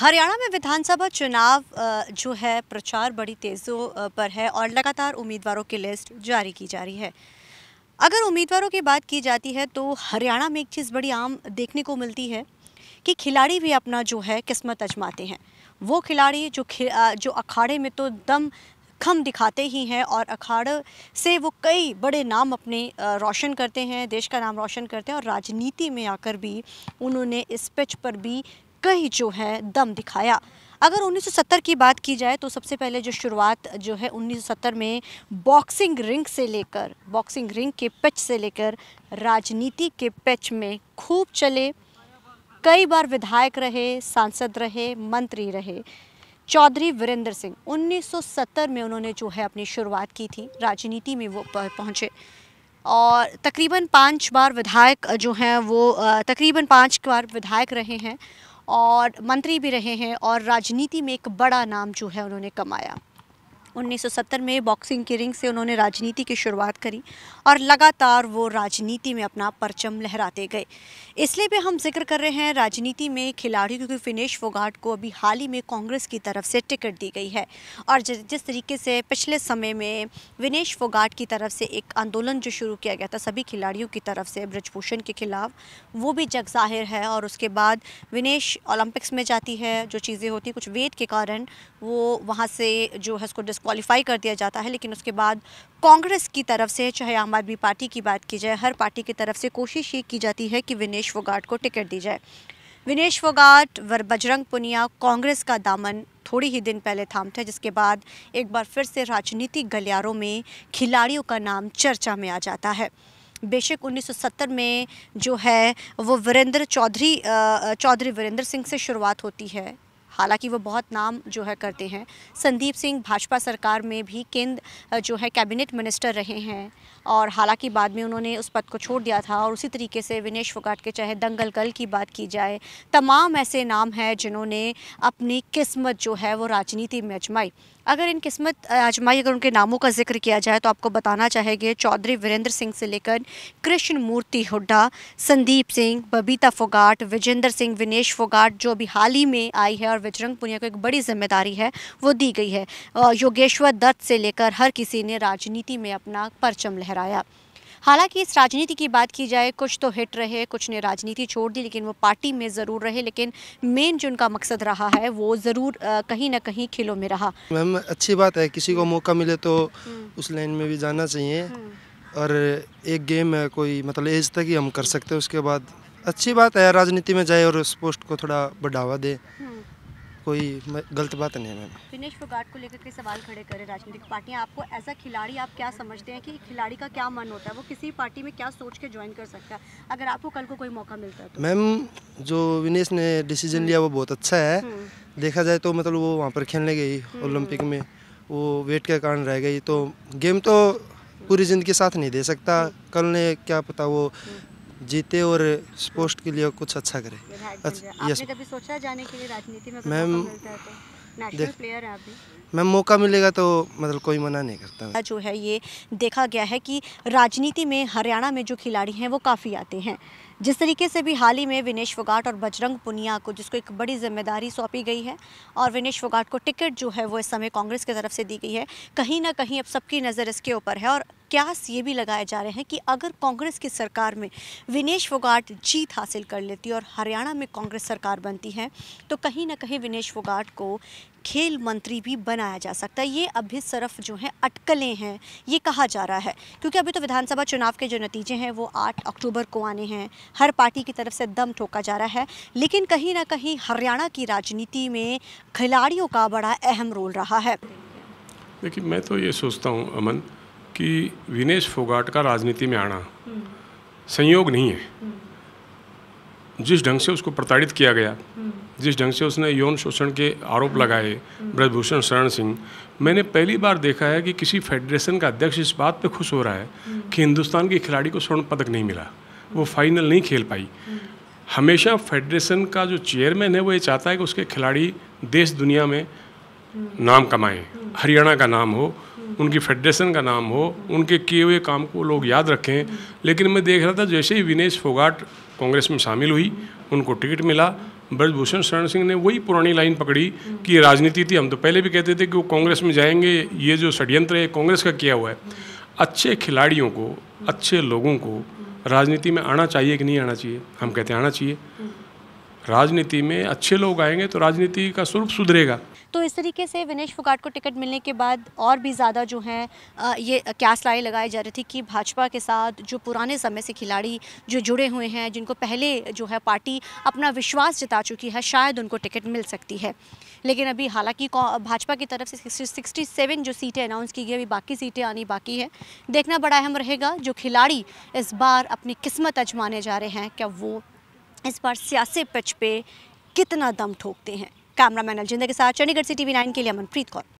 हरियाणा में विधानसभा चुनाव जो है प्रचार बड़ी तेज़ों पर है और लगातार उम्मीदवारों की लिस्ट जारी की जा रही है अगर उम्मीदवारों की बात की जाती है तो हरियाणा में एक चीज़ बड़ी आम देखने को मिलती है कि खिलाड़ी भी अपना जो है किस्मत अजमाते हैं वो खिलाड़ी जो खि, जो अखाड़े में तो दम खम दिखाते ही हैं और अखाड़े से वो कई बड़े नाम अपने रोशन करते हैं देश का नाम रोशन करते हैं और राजनीति में आकर भी उन्होंने इस पिच पर भी कई जो है दम दिखाया अगर 1970 की बात की जाए तो सबसे पहले जो शुरुआत जो है 1970 में बॉक्सिंग रिंग से लेकर बॉक्सिंग रिंग के पिच से लेकर राजनीति के पिच में खूब चले कई बार विधायक रहे सांसद रहे मंत्री रहे चौधरी वीरेंद्र सिंह 1970 में उन्होंने जो है अपनी शुरुआत की थी राजनीति में वो पहुँचे और तकरीबन पाँच बार विधायक जो हैं वो तकरीबन पाँच बार विधायक रहे हैं और मंत्री भी रहे हैं और राजनीति में एक बड़ा नाम जो है उन्होंने कमाया 1970 में बॉक्सिंग की रिंग से उन्होंने राजनीति की शुरुआत करी और लगातार वो राजनीति में अपना परचम लहराते गए इसलिए भी हम जिक्र कर रहे हैं राजनीति में खिलाड़ी क्योंकि फिनेश फोगाट को अभी हाल ही में कांग्रेस की तरफ से टिकट दी गई है और जिस तरीके से पिछले समय में विनेश फोगाट की तरफ से एक आंदोलन जो शुरू किया गया था सभी खिलाड़ियों की तरफ से ब्रजभूषण के खिलाफ वो भी जग जाहिर है और उसके बाद विनेश ओलंपिक्स में जाती है जो चीज़ें होती कुछ वेट के कारण वो वहाँ से जो है उसको डिसक्वालीफाई कर दिया जाता है लेकिन उसके बाद कांग्रेस की तरफ से चाहे आम आदमी पार्टी की बात की जाए हर पार्टी की तरफ से कोशिश ये की जाती है कि विनेश फोगाट को टिकट दी जाए विनेश फोगाट वर बजरंग पुनिया कांग्रेस का दामन थोड़ी ही दिन पहले थाम थे जिसके बाद एक बार फिर से राजनीतिक गलियारों में खिलाड़ियों का नाम चर्चा में आ जाता है बेशक 1970 में जो है वो वीरेंद्र चौधरी चौधरी वीरेंद्र सिंह से शुरुआत होती है हालांकि वो बहुत नाम जो है करते हैं संदीप सिंह भाजपा सरकार में भी केंद्र जो है कैबिनेट मिनिस्टर रहे हैं और हालांकि बाद में उन्होंने उस पद को छोड़ दिया था और उसी तरीके से विनेश फोगाट के चाहे दंगल कल की बात की जाए तमाम ऐसे नाम हैं जिन्होंने अपनी किस्मत जो है वो राजनीति में अजमाई अगर इन किस्मत आजमाई अगर उनके नामों का जिक्र किया जाए तो आपको बताना चाहेंगे चौधरी वीरेंद्र सिंह से लेकर कृष्ण मूर्ति हुड्डा संदीप सिंह बबीता फोगाट विजेंद्र सिंह विनेश फोगाट जो अभी हाल ही में आई है और विजरंग पुनिया को एक बड़ी जिम्मेदारी है वो दी गई है योगेश्वर दत्त से लेकर हर किसी ने राजनीति में अपना परचम लहरा नजर आया हालांकि इस राजनीति की बात की जाए कुछ तो हिट रहे कुछ ने राजनीति छोड़ दी लेकिन वो पार्टी में ज़रूर रहे लेकिन मेन जो उनका मकसद रहा है वो ज़रूर कहीं ना कहीं खेलों में रहा मैम अच्छी बात है किसी को हम्म। मौका मिले तो हम्म। उस लाइन में भी जाना चाहिए हम्म। और एक गेम है कोई मतलब एज तक ही हम कर सकते हैं उसके बाद अच्छी बात है राजनीति में जाए और उस पोस्ट को थोड़ा बढ़ावा दे कोई गलत बात नहीं है मैम दिनेश फोगाट को लेकर के सवाल खड़े करे राजनीतिक पार्टियां आपको ऐसा खिलाड़ी आप क्या समझते हैं कि खिलाड़ी का क्या मन होता है वो किसी पार्टी में क्या सोच के ज्वाइन कर सकता है अगर आपको कल को कोई मौका मिलता है तो? मैम जो विनेश ने डिसीजन लिया वो बहुत अच्छा है हम्म। देखा जाए तो मतलब वो वहाँ पर खेलने गई ओलंपिक हम्म। में वो वेट के कारण रह गई तो गेम तो पूरी ज़िंदगी साथ नहीं दे सकता हम्म। कल ने क्या पता वो जीते और इस पोस्ट के लिए कुछ अच्छा करे यस अच्छा, कभी सोचा जाने के लिए राजनीति में मैम तो? मैम मौका मिलेगा तो मतलब कोई मना नहीं करता जो है ये देखा गया है कि राजनीति में हरियाणा में जो खिलाड़ी हैं वो काफ़ी आते हैं जिस तरीके से भी हाल ही में विनेश फोगाट और बजरंग पुनिया को जिसको एक बड़ी जिम्मेदारी सौंपी गई है और विनेश फोगाट को टिकट जो है वो इस समय कांग्रेस की तरफ से दी गई है कहीं ना कहीं अब सबकी नज़र इसके ऊपर है और क्यास ये भी लगाए जा रहे हैं कि अगर कांग्रेस की सरकार में विनेश फोगाट जीत हासिल कर लेती है और हरियाणा में कांग्रेस सरकार बनती है तो कहीं ना कहीं विनेश फोगाट को खेल मंत्री भी बनाया जा सकता है ये अभी सिर्फ जो है अटकलें हैं ये कहा जा रहा है क्योंकि अभी तो विधानसभा चुनाव के जो नतीजे हैं वो आठ अक्टूबर को आने हैं हर पार्टी की तरफ से दम ठोका जा रहा है लेकिन कहीं ना कहीं हरियाणा की राजनीति में खिलाड़ियों का बड़ा अहम रोल रहा है देखिए मैं तो ये सोचता हूँ अमन कि विनेश फोगाट का राजनीति में आना हम्म। संयोग नहीं है हम्म। जिस ढंग से उसको प्रताड़ित किया गया हम्म। जिस ढंग से उसने यौन शोषण के आरोप लगाए ब्रजभूषण शरण सिंह मैंने पहली बार देखा है कि किसी फेडरेशन का अध्यक्ष इस बात पे खुश हो रहा है कि हिंदुस्तान के खिलाड़ी को स्वर्ण पदक नहीं मिला वो फाइनल नहीं खेल पाई हमेशा फेडरेशन का जो चेयरमैन है वो ये चाहता है कि उसके खिलाड़ी देश दुनिया में नाम कमाएं हरियाणा का नाम हो उनकी फेडरेशन का नाम हो उनके किए हुए काम को लोग याद रखें लेकिन मैं देख रहा था जैसे ही विनेश फोगाट कांग्रेस में शामिल हुई उनको टिकट मिला ब्रजभूषण शरण सिंह ने वही पुरानी लाइन पकड़ी कि ये राजनीति थी हम तो पहले भी कहते थे कि वो कांग्रेस में जाएंगे ये जो षड्यंत्र है कांग्रेस का किया हुआ है अच्छे खिलाड़ियों को अच्छे लोगों को राजनीति में आना चाहिए कि नहीं आना चाहिए हम कहते हैं आना चाहिए राजनीति में अच्छे लोग आएंगे तो राजनीति का स्वरूप सुधरेगा तो इस तरीके से विनेश फुकाट को टिकट मिलने के बाद और भी ज़्यादा जो हैं ये क्या लाई लगाई जा रही थी कि भाजपा के साथ जो पुराने समय से खिलाड़ी जो जुड़े हुए हैं जिनको पहले जो है पार्टी अपना विश्वास जता चुकी है शायद उनको टिकट मिल सकती है लेकिन अभी हालांकि भाजपा की तरफ से सिक्सटी सेवन जो सीटें अनाउंस की गई अभी बाकी सीटें आनी बाकी है देखना बड़ा अहम रहेगा जो खिलाड़ी इस बार अपनी किस्मत अजमाने जा रहे हैं क्या वो इस बार सियासी पिच पे कितना दम ठोकते हैं कैमरामैन अलजिंदा के साथ चंडीगढ़ से टीवी नाइन के लिए अमनप्रीत कौर